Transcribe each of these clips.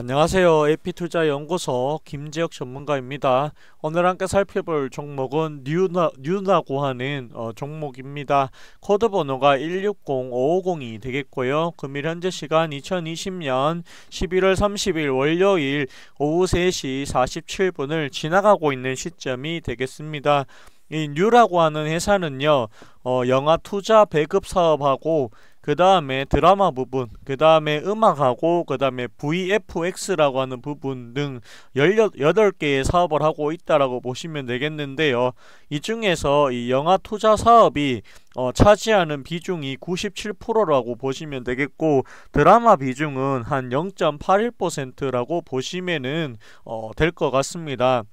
안녕하세요. AP투자연구소 김재혁 전문가입니다. 오늘 함께 살펴볼 종목은 뉴나, 뉴라고 하는 어, 종목입니다. 코드 번호가 160550이 되겠고요. 금일 현재 시간 2020년 11월 30일 월요일 오후 3시 47분을 지나가고 있는 시점이 되겠습니다. 이 뉴라고 하는 회사는요. 어, 영화 투자 배급 사업하고 그 다음에 드라마 부분, 그 다음에 음악하고 그 다음에 VFX라고 하는 부분 등 18개의 사업을 하고 있다라고 보시면 되겠는데요. 이 중에서 이 영화 투자 사업이 어, 차지하는 비중이 97%라고 보시면 되겠고 드라마 비중은 한 0.81%라고 보시면은 어, 될것 같습니다.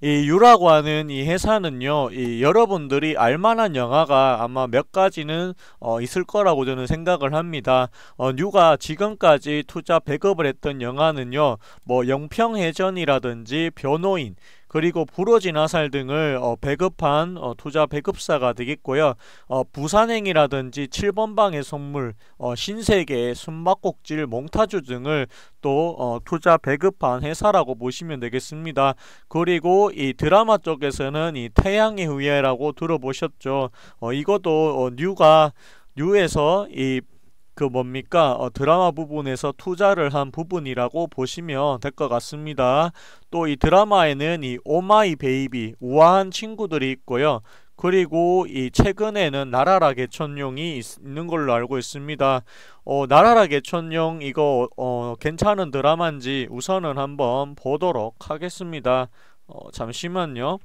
이 유라고 하는 이 회사는요, 이 여러분들이 알만한 영화가 아마 몇 가지는 어, 있을 거라고 저는 생각을 합니다. 어, 뉴가 지금까지 투자 백업을 했던 영화는요, 뭐 영평해전이라든지 변호인, 그리고 부러진 화살 등을 어, 배급한 어, 투자 배급사가 되겠고요. 어, 부산행이라든지 7번방의 선물, 어, 신세계, 숨바꼭질, 몽타주 등을 또 어, 투자 배급한 회사라고 보시면 되겠습니다. 그리고 이 드라마 쪽에서는 이 태양의 후예라고 들어보셨죠. 어, 이것도 뉴가 뉴에서 이그 뭡니까 어, 드라마 부분에서 투자를 한 부분이라고 보시면 될 것 같습니다. 또 이 드라마에는 이 오마이 베이비 우아한 친구들이 있고요. 그리고 이 최근에는 나라라 개천용이 있는 걸로 알고 있습니다. 어, 나라라 개천용 이거 어, 괜찮은 드라마인지 우선은 한번 보도록 하겠습니다. 어, 잠시만요.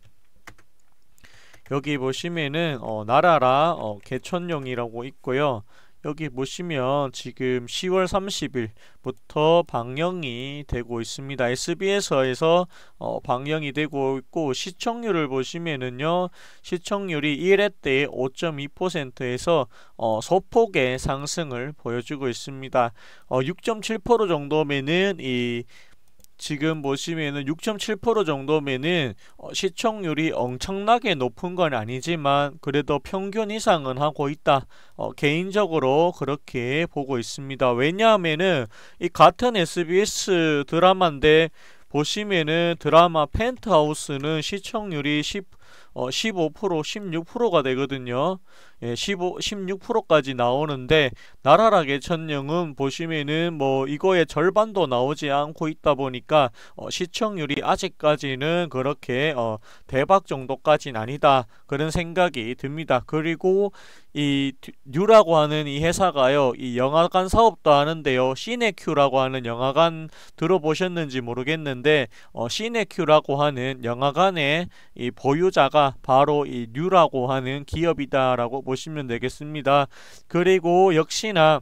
여기 보시면은 어, 나라라 어, 개천용이라고 있고요. 여기 보시면 지금 10월 30일부터 방영이 되고 있습니다. SBS에서 어 방영이 되고 있고 시청률을 보시면은요. 시청률이 1회 때 5.2%에서 어 소폭의 상승을 보여주고 있습니다. 어6.7% 정도면은 이 지금 보시면은 6.7% 정도면은 어, 시청률이 엄청나게 높은 건 아니지만 그래도 평균 이상은 하고 있다. 어, 개인적으로 그렇게 보고 있습니다. 왜냐하면은 이 같은 SBS 드라마인데 보시면은 드라마 펜트하우스는 시청률이 10, 어, 15% 16%가 되거든요. 15, 예, 16%까지 나오는데 나라락의 전령은 보시면은 뭐 이거의 절반도 나오지 않고 있다 보니까 어, 시청률이 아직까지는 그렇게 어, 대박 정도까지는 아니다 그런 생각이 듭니다. 그리고 이 뉴라고 하는 이 회사가요 이 영화관 사업도 하는데요 시네큐라고 하는 영화관 들어보셨는지 모르겠는데 어, 시네큐라고 하는 영화관의 이 보유자가 바로 이 뉴라고 하는 기업이다라고 보시면 되겠습니다. 그리고 역시나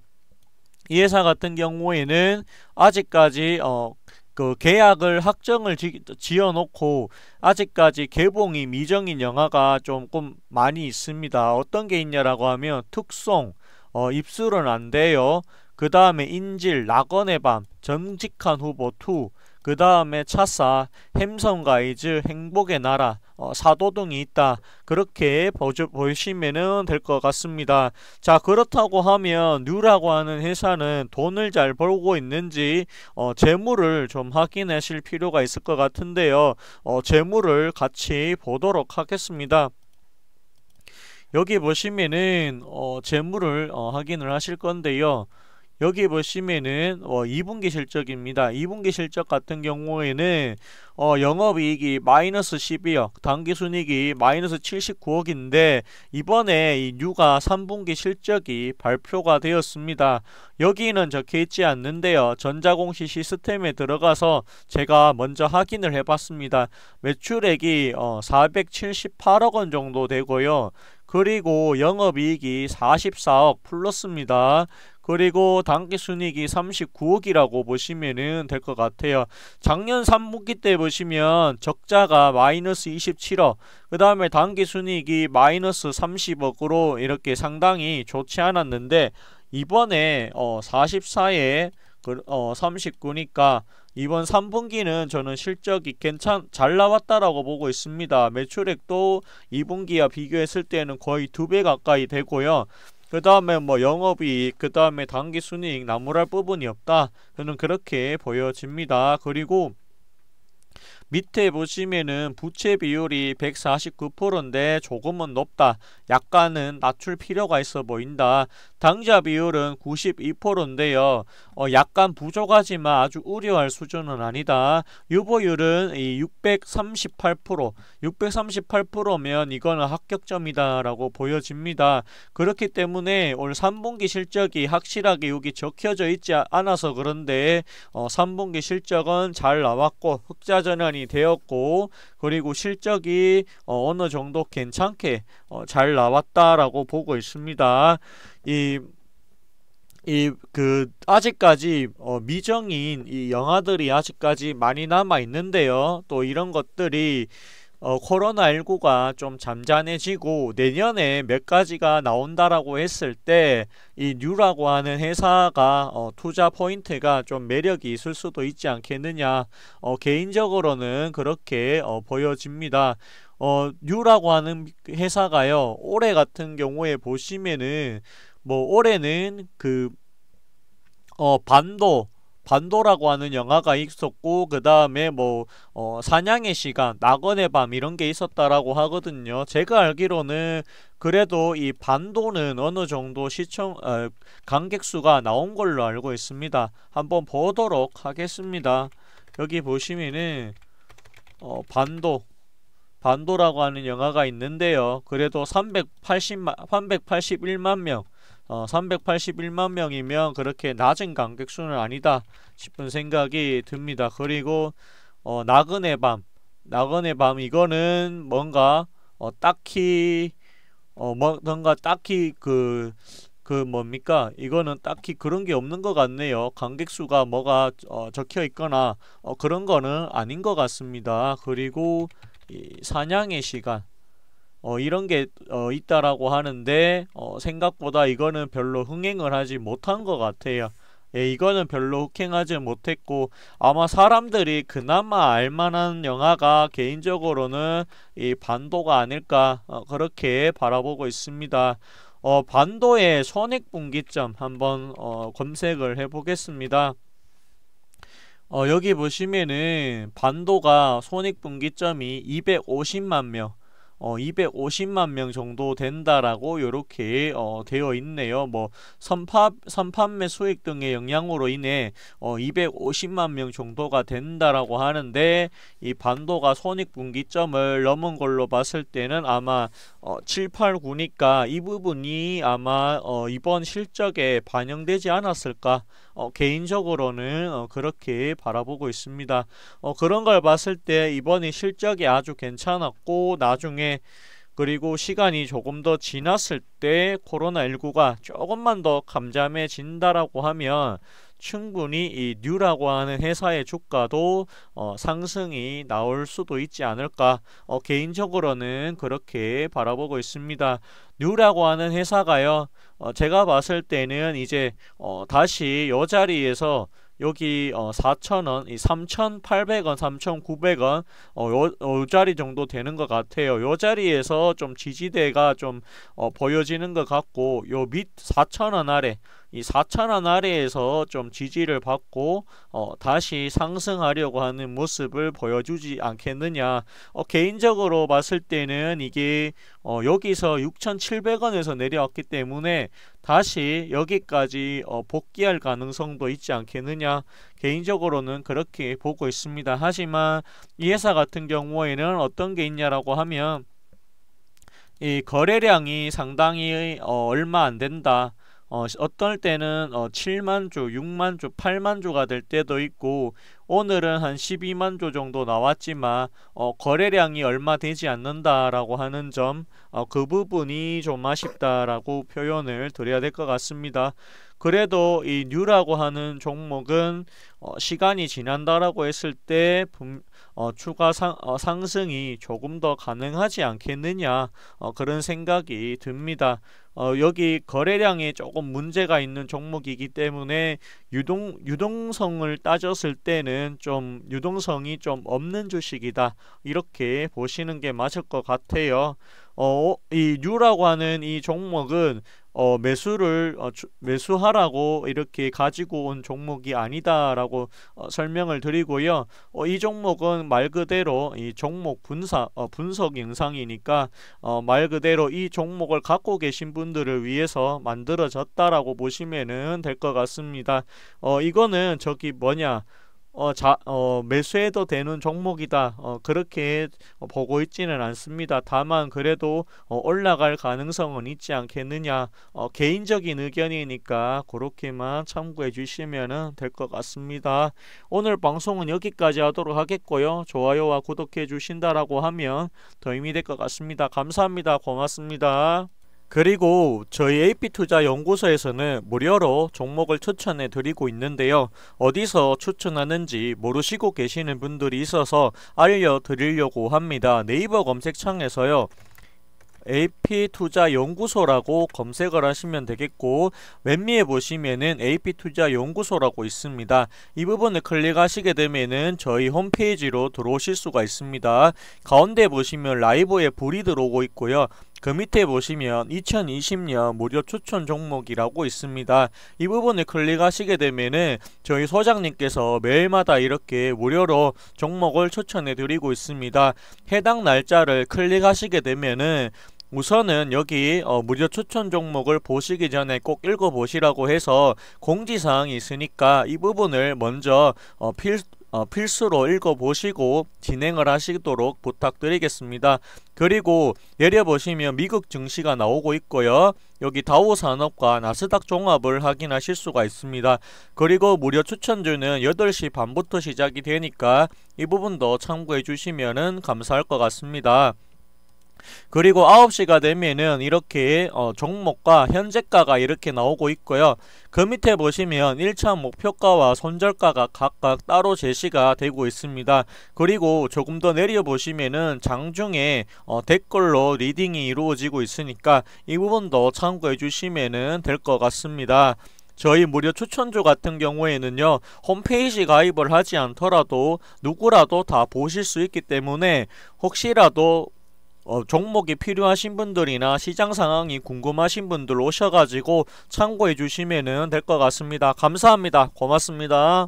이 회사 같은 경우에는 아직까지 어, 그 계약을 확정을 지, 어놓고 아직까지 개봉이 미정인 영화가 조금 많이 있습니다. 어떤 게 있냐라고 하면 특송, 어, 입술은 안 돼요. 그 다음에 인질, 낙원의 밤, 정직한 후보 2, 그 다음에 차사, 햄성 가이즈, 행복의 나라, 어, 사도 등이 있다. 그렇게 보주, 보시면될 것 같습니다. 자 그렇다고 하면 뉴라고 하는 회사는 돈을 잘 벌고 있는지 어, 재물을 좀 확인하실 필요가 있을 것 같은데요. 어, 재물을 같이 보도록 하겠습니다. 여기 보시면은 어, 재물을 어, 확인을 하실 건데요. 여기 보시면은 어, 2분기 실적입니다. 2분기 실적 같은 경우에는 어, 영업이익이 마이너스 12억, 당기순이익이 마이너스 79억인데 이번에 이 뉴가 3분기 실적이 발표가 되었습니다. 여기는 적혀있지 않는데요. 전자공시 시스템에 들어가서 제가 먼저 확인을 해봤습니다. 매출액이 어, 478억원 정도 되고요. 그리고 영업이익이 44억 플러스입니다. 그리고 당기 순이익이 39억이라고 보시면될 것 같아요. 작년 3분기 때 보시면 적자가 마이너스 27억, 그 다음에 당기 순이익이 마이너스 30억으로 이렇게 상당히 좋지 않았는데 이번에 어 44에 그, 어 39니까 이번 3분기는 저는 실적이 괜찮 잘 나왔다라고 보고 있습니다. 매출액도 2분기와 비교했을 때는 거의 두 배 가까이 되고요. 그 다음에 뭐 영업이익, 그 다음에 당기순이익 나무랄 부분이 없다. 저는 그렇게 보여집니다. 그리고 밑에 보시면은 부채 비율이 149%인데 조금은 높다. 약간은 낮출 필요가 있어 보인다. 당좌 비율은 92%인데요. 어, 약간 부족하지만 아주 우려할 수준은 아니다. 유보율은 이 638%, 638%면 이거는 합격점이다 라고 보여집니다. 그렇기 때문에 올 3분기 실적이 확실하게 여기 적혀져 있지 않아서 그런데 어, 3분기 실적은 잘 나왔고 흑자 전환이 진행이 되었고 그리고 실적이 어, 어느 정도 괜찮게 어, 잘 나왔다라고 보고 있습니다. 이 이 그 아직까지 어, 미정인 이 영화들이 아직까지 많이 남아 있는데요. 또 이런 것들이 어, 코로나19가 좀 잠잠해지고 내년에 몇 가지가 나온다라고 했을 때 이 뉴라고 하는 회사가 어, 투자 포인트가 좀 매력이 있을 수도 있지 않겠느냐 어, 개인적으로는 그렇게 어, 보여집니다. 어, 뉴라고 하는 회사가요 올해 같은 경우에 보시면은 뭐 올해는 그 어, 반도 반도라고 하는 영화가 있었고 그 다음에 뭐 어, 사냥의 시간, 낙원의 밤 이런 게 있었다라고 하거든요. 제가 알기로는 그래도 이 반도는 어느 정도 시청 어, 관객 수가 나온 걸로 알고 있습니다. 한번 보도록 하겠습니다. 여기 보시면은 어, 반도 반도라고 하는 영화가 있는데요. 그래도 380만 381만 명 381만 어, 명이면 그렇게 낮은 관객 수는 아니다 싶은 생각이 듭니다. 그리고 어, 나그네 밤, 나그네 밤 이거는 뭔가 어, 딱히 어, 뭐, 뭔가 딱히 그그 그 뭡니까 이거는 딱히 그런 게 없는 것 같네요. 관객 수가 뭐가 어, 적혀 있거나 어, 그런 거는 아닌 것 같습니다. 그리고 이 사냥의 시간 어, 이런 게 어, 있다라고 하는데 어, 생각보다 이거는 별로 흥행을 하지 못한 것 같아요. 예, 이거는 별로 흥행하지 못했고 아마 사람들이 그나마 알만한 영화가 개인적으로는 이 반도가 아닐까 어, 그렇게 바라보고 있습니다. 어, 반도의 손익분기점 한번 어, 검색을 해보겠습니다. 어, 여기 보시면은 반도가 손익분기점이 250만 명, 어, 250만 명 정도 된다라고 이렇게 어, 되어 있네요. 뭐 선파 선판매 수익 등의 영향으로 인해 어, 250만 명 정도가 된다라고 하는데 이 반도가 손익분기점을 넘은 걸로 봤을 때는 아마 어, 7, 8, 구니까이 부분이 아마 어, 이번 실적에 반영되지 않았을까? 어, 개인적으로는 어, 그렇게 바라보고 있습니다. 어, 그런 걸 봤을 때 이번이 실적이 아주 괜찮았고 나중에 그리고 시간이 조금 더 지났을 때 코로나19가 조금만 더 감잠해진다라고 하면 충분히 이 뉴라고 하는 회사의 주가도 어, 상승이 나올 수도 있지 않을까 어, 개인적으로는 그렇게 바라보고 있습니다. 뉴라고 하는 회사가요 어, 제가 봤을 때는 이제 어, 다시 요 자리에서 여기 어, 4,000원, 이 3,800원, 3,900원 어, 요, 어, 요, 자리 정도 되는 것 같아요. 요 자리에서 좀 지지대가 좀 어, 보여지는 것 같고 요 밑 4,000원 아래 이 4천원 아래에서 좀 지지를 받고 어, 다시 상승하려고 하는 모습을 보여주지 않겠느냐 어, 개인적으로 봤을 때는 이게 어, 여기서 6,700원에서 내려왔기 때문에 다시 여기까지 어, 복귀할 가능성도 있지 않겠느냐 개인적으로는 그렇게 보고 있습니다 하지만 이 회사 같은 경우에는 어떤 게 있냐라고 하면 이 거래량이 상당히 어, 얼마 안 된다 어, 어떨 때는 어, 7만 조, 6만 조, 8만 조가 될 때도 있고 오늘은 한 12만 조 정도 나왔지만 어, 거래량이 얼마 되지 않는다라고 하는 점그 어, 그 부분이 좀 아쉽다라고 표현을 드려야 될 것 같습니다. 그래도 이 뉴라고 하는 종목은 어, 시간이 지난다라고 했을 때 분, 어, 추가 상, 어, 상승이 조금 더 가능하지 않겠느냐 어, 그런 생각이 듭니다. 어, 여기 거래량이 조금 문제가 있는 종목이기 때문에 유동 유동성을 따졌을 때는 좀 유동성이 좀 없는 주식이다 이렇게 보시는 게 맞을 것 같아요. 어, 이 뉴라고 하는 이 종목은 어, 매수를 어, 주, 매수하라고 이렇게 가지고 온 종목이 아니다라고 어, 설명을 드리고요. 어, 이 종목은 말 그대로 이 종목 분사 어, 분석 영상이니까 어, 말 그대로 이 종목을 갖고 계신 분들을 위해서 만들어졌다라고 보시면은 될 것 같습니다. 어, 이거는 저기 뭐냐 어, 자, 어, 매수해도 되는 종목이다. 어, 그렇게 어, 보고 있지는 않습니다. 다만 그래도 어, 올라갈 가능성은 있지 않겠느냐. 어, 개인적인 의견이니까 그렇게만 참고해 주시면 될 것 같습니다. 오늘 방송은 여기까지 하도록 하겠고요. 좋아요와 구독해 주신다라고 하면 더 힘이 될 것 같습니다. 감사합니다. 고맙습니다. 그리고 저희 AP투자연구소에서는 무료로 종목을 추천해 드리고 있는데요. 어디서 추천하는지 모르시고 계시는 분들이 있어서 알려드리려고 합니다. 네이버 검색창에서요. AP투자연구소라고 검색을 하시면 되겠고 왼미에 보시면은 AP투자연구소라고 있습니다. 이 부분을 클릭하시게 되면은 저희 홈페이지로 들어오실 수가 있습니다. 가운데 보시면 라이브에 불이 들어오고 있고요. 그 밑에 보시면 2020년 무료 추천 종목이라고 있습니다. 이 부분을 클릭하시게 되면은 저희 소장님께서 매일마다 이렇게 무료로 종목을 추천해 드리고 있습니다. 해당 날짜를 클릭하시게 되면은 우선은 여기 어, 무료 추천 종목을 보시기 전에 꼭 읽어보시라고 해서 공지사항이 있으니까 이 부분을 먼저 어, 필, 어, 필수로 읽어보시고 진행을 하시도록 부탁드리겠습니다. 그리고 내려 보시면 미국 증시가 나오고 있고요. 여기 다우 산업과 나스닥 종합을 확인하실 수가 있습니다. 그리고 무료 추천주는 8시 반부터 시작이 되니까 이 부분도 참고해 주시면 감사할 것 같습니다. 그리고 9시가 되면은 이렇게 어 종목과 현재가가 이렇게 나오고 있고요. 그 밑에 보시면 1차 목표가와 손절가가 각각 따로 제시가 되고 있습니다. 그리고 조금 더 내려 보시면은 장중에 어 댓글로 리딩이 이루어지고 있으니까 이 부분도 참고해 주시면은 될것 같습니다. 저희 무료 추천주 같은 경우에는요 홈페이지 가입을 하지 않더라도 누구라도 다 보실 수 있기 때문에 혹시라도 어, 종목이 필요하신 분들이나 시장 상황이 궁금하신 분들 오셔가지고 참고해 주시면 될 것 같습니다. 감사합니다. 고맙습니다.